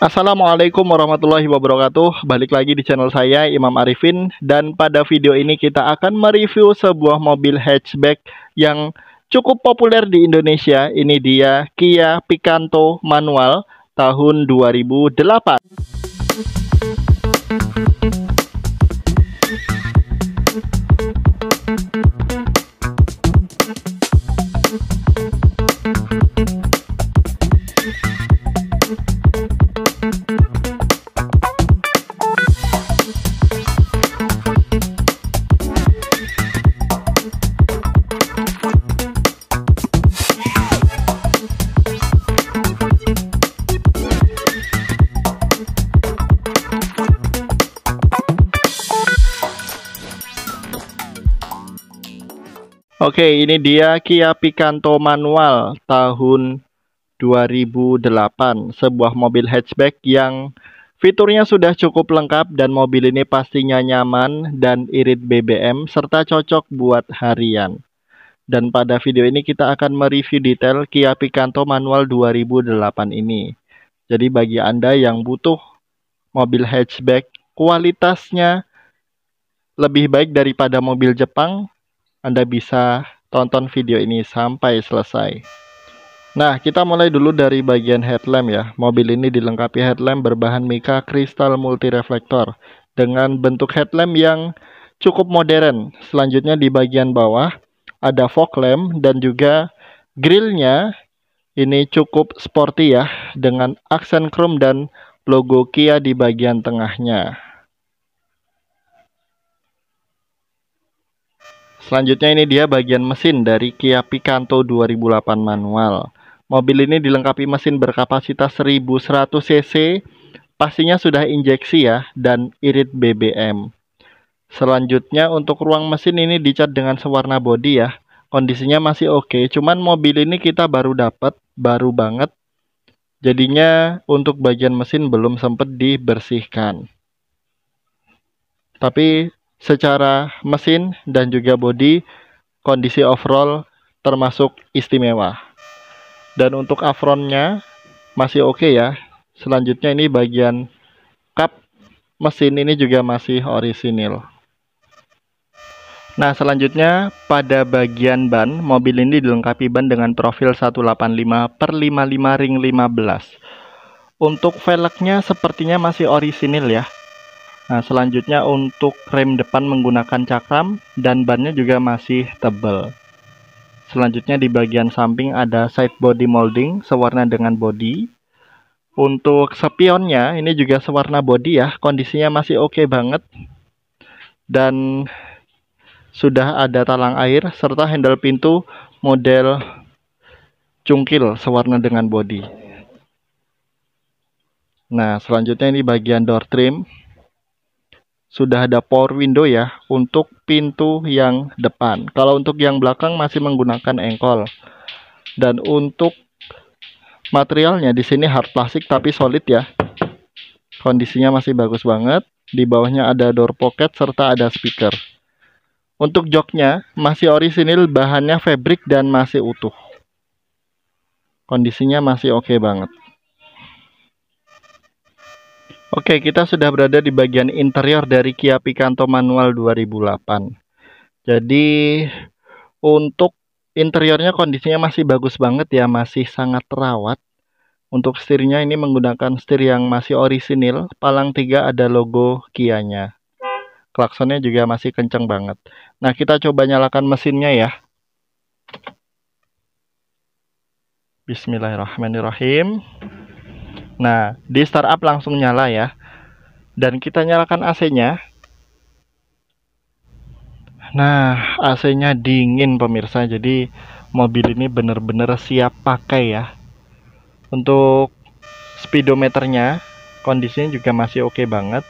Assalamualaikum warahmatullahi wabarakatuh Balik lagi di channel saya Imam Arifin Dan pada video ini kita akan mereview sebuah mobil hatchback Yang cukup populer di Indonesia Ini dia Kia Picanto manual tahun 2008 Oke, ini dia Kia Picanto manual tahun 2008, sebuah mobil hatchback yang fiturnya sudah cukup lengkap dan mobil ini pastinya nyaman dan irit BBM serta cocok buat harian. Dan pada video ini kita akan mereview detail Kia Picanto manual 2008 ini. Jadi bagi Anda yang butuh mobil hatchback kualitasnya lebih baik daripada mobil Jepang, anda bisa tonton video ini sampai selesai. Nah, kita mulai dulu dari bagian headlamp ya. Mobil ini dilengkapi headlamp berbahan mika kristal multi reflektor dengan bentuk headlamp yang cukup modern. Selanjutnya di bagian bawah ada fog lamp dan juga grillnya ini cukup sporty ya dengan aksen chrome dan logo Kia di bagian tengahnya. Selanjutnya ini dia bagian mesin dari Kia Picanto 2008 manual. Mobil ini dilengkapi mesin berkapasitas 1100 cc, pastinya sudah injeksi ya, dan irit BBM. Selanjutnya untuk ruang mesin ini dicat dengan sewarna bodi ya. Kondisinya masih oke, okay, cuman mobil ini kita baru dapat, baru banget. Jadinya untuk bagian mesin belum sempat dibersihkan. Tapi secara mesin dan juga body kondisi overall termasuk istimewa. Dan untuk afronnya masih oke okay ya. Selanjutnya ini bagian cup mesin ini juga masih orisinil. Nah selanjutnya pada bagian ban, mobil ini dilengkapi ban dengan profil 185 per 55 ring 15. Untuk velgnya sepertinya masih orisinil ya Nah, selanjutnya untuk rem depan menggunakan cakram dan bannya juga masih tebal. Selanjutnya di bagian samping ada side body molding sewarna dengan body. Untuk spionnya ini juga sewarna body ya, kondisinya masih oke okay banget. Dan sudah ada talang air serta handle pintu model cungkil sewarna dengan body. Nah, selanjutnya ini bagian door trim sudah ada power window ya untuk pintu yang depan. Kalau untuk yang belakang masih menggunakan engkol. Dan untuk materialnya di sini hard plastik tapi solid ya. Kondisinya masih bagus banget. Di bawahnya ada door pocket serta ada speaker. Untuk joknya masih orisinil bahannya fabric dan masih utuh. Kondisinya masih oke okay banget. Oke, kita sudah berada di bagian interior dari Kia Picanto manual 2008. Jadi untuk interiornya kondisinya masih bagus banget ya, masih sangat terawat. Untuk setirnya ini menggunakan setir yang masih orisinil, palang 3 ada logo Kia-nya. Klaksonnya juga masih kenceng banget. Nah, kita coba nyalakan mesinnya ya. Bismillahirrahmanirrahim. Nah, di startup langsung nyala ya. Dan kita nyalakan AC-nya. Nah, AC-nya dingin pemirsa. Jadi mobil ini benar-benar siap pakai ya. Untuk speedometernya kondisinya juga masih oke okay banget.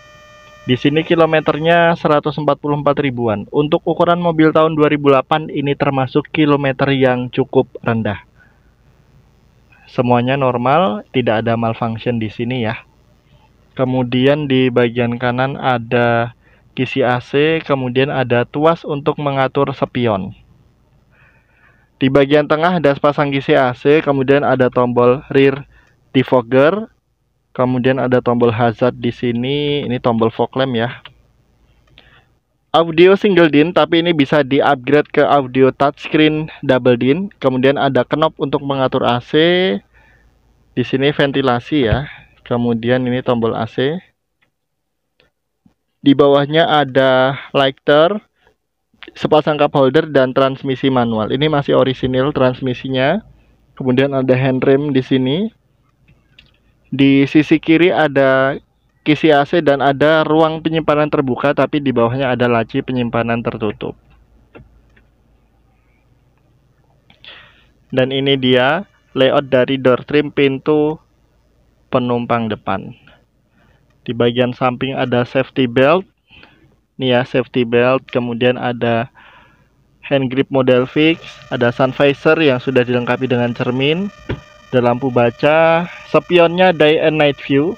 Di sini kilometernya 144 ribuan. Untuk ukuran mobil tahun 2008 ini termasuk kilometer yang cukup rendah. Semuanya normal, tidak ada malfunction di sini ya. Kemudian di bagian kanan ada kisi AC, kemudian ada tuas untuk mengatur sepion. Di bagian tengah ada sepasang kisi AC, kemudian ada tombol rear defogger, kemudian ada tombol hazard di sini, ini tombol fog lamp ya audio single DIN tapi ini bisa di-upgrade ke audio touchscreen double DIN. Kemudian ada knob untuk mengatur AC. Di sini ventilasi ya. Kemudian ini tombol AC. Di bawahnya ada lighter, sepasang cup holder dan transmisi manual. Ini masih orisinil transmisinya. Kemudian ada handrim di sini. Di sisi kiri ada kisi AC dan ada ruang penyimpanan terbuka tapi di bawahnya ada laci penyimpanan tertutup. Dan ini dia layout dari door trim pintu penumpang depan. Di bagian samping ada safety belt. Nih ya, safety belt. Kemudian ada hand grip model fix, ada sun visor yang sudah dilengkapi dengan cermin, ada lampu baca, spionnya day and night view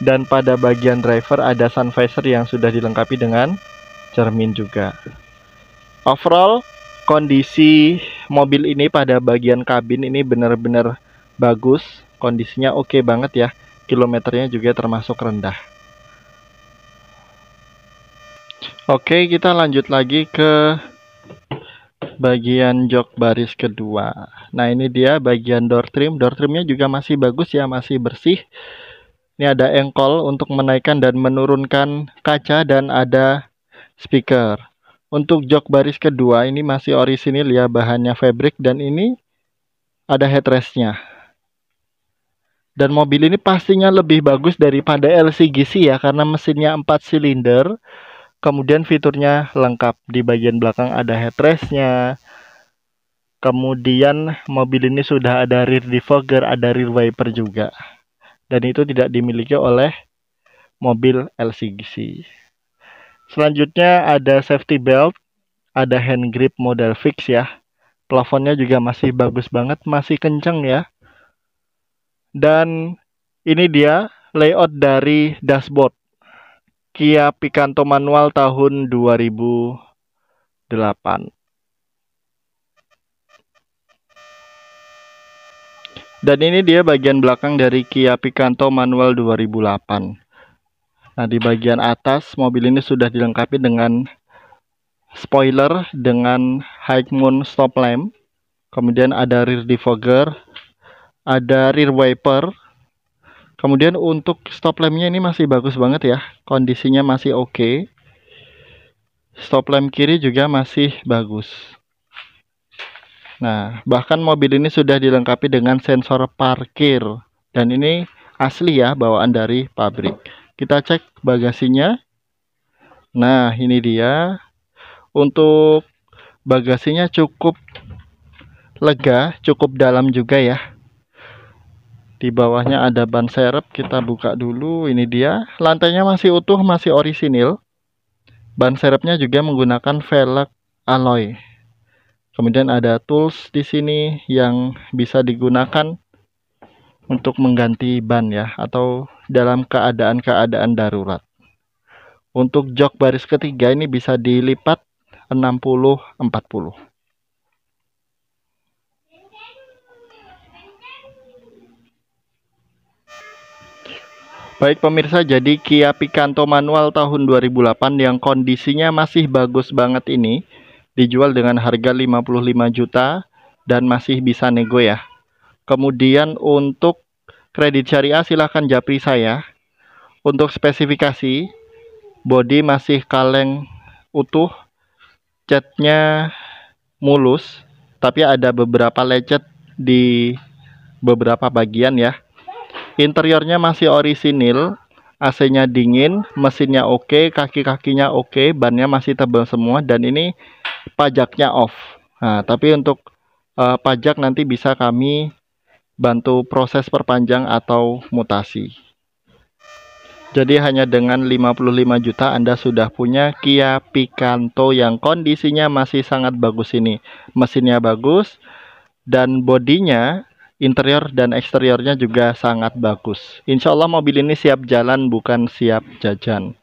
dan pada bagian driver ada sun visor yang sudah dilengkapi dengan cermin juga. Overall, kondisi mobil ini pada bagian kabin ini benar-benar bagus. Kondisinya oke okay banget ya. Kilometernya juga termasuk rendah. Oke, kita lanjut lagi ke bagian jok baris kedua. Nah, ini dia bagian door trim. Door trimnya juga masih bagus ya, masih bersih ini ada engkol untuk menaikkan dan menurunkan kaca dan ada speaker. Untuk jok baris kedua ini masih orisinil ya bahannya fabric dan ini ada headrestnya. Dan mobil ini pastinya lebih bagus daripada LCGC ya karena mesinnya 4 silinder. Kemudian fiturnya lengkap di bagian belakang ada headrestnya. Kemudian mobil ini sudah ada rear defogger, ada rear wiper juga dan itu tidak dimiliki oleh mobil LCGC. Selanjutnya ada safety belt, ada hand grip model fix ya. Plafonnya juga masih bagus banget, masih kencang ya. Dan ini dia layout dari dashboard Kia Picanto manual tahun 2008. Dan ini dia bagian belakang dari Kia Picanto manual 2008. Nah, di bagian atas mobil ini sudah dilengkapi dengan spoiler dengan high moon stop lamp. Kemudian ada rear defogger, ada rear wiper. Kemudian untuk stop lampnya ini masih bagus banget ya. Kondisinya masih oke. Okay. Stop lamp kiri juga masih bagus. Nah, bahkan mobil ini sudah dilengkapi dengan sensor parkir. Dan ini asli ya bawaan dari pabrik. Kita cek bagasinya. Nah, ini dia. Untuk bagasinya cukup lega, cukup dalam juga ya. Di bawahnya ada ban serep, kita buka dulu. Ini dia. Lantainya masih utuh, masih orisinil. Ban serepnya juga menggunakan velg alloy. Kemudian ada tools di sini yang bisa digunakan untuk mengganti ban ya atau dalam keadaan-keadaan darurat. Untuk jok baris ketiga ini bisa dilipat 60 40. Baik pemirsa, jadi Kia Picanto manual tahun 2008 yang kondisinya masih bagus banget ini dijual dengan harga 55 juta dan masih bisa nego ya. Kemudian untuk kredit syariah silahkan japri saya. Untuk spesifikasi, body masih kaleng utuh, catnya mulus, tapi ada beberapa lecet di beberapa bagian ya. Interiornya masih orisinil, AC-nya dingin, mesinnya oke, okay, kaki-kakinya oke, okay, bannya masih tebal semua dan ini pajaknya off. Nah, tapi untuk uh, pajak nanti bisa kami bantu proses perpanjang atau mutasi. Jadi hanya dengan 55 juta Anda sudah punya Kia Picanto yang kondisinya masih sangat bagus ini. Mesinnya bagus dan bodinya interior dan eksteriornya juga sangat bagus. Insya Allah mobil ini siap jalan bukan siap jajan.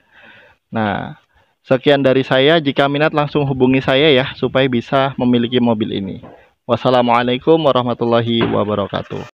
Nah, sekian dari saya. Jika minat langsung hubungi saya ya supaya bisa memiliki mobil ini. Wassalamualaikum warahmatullahi wabarakatuh.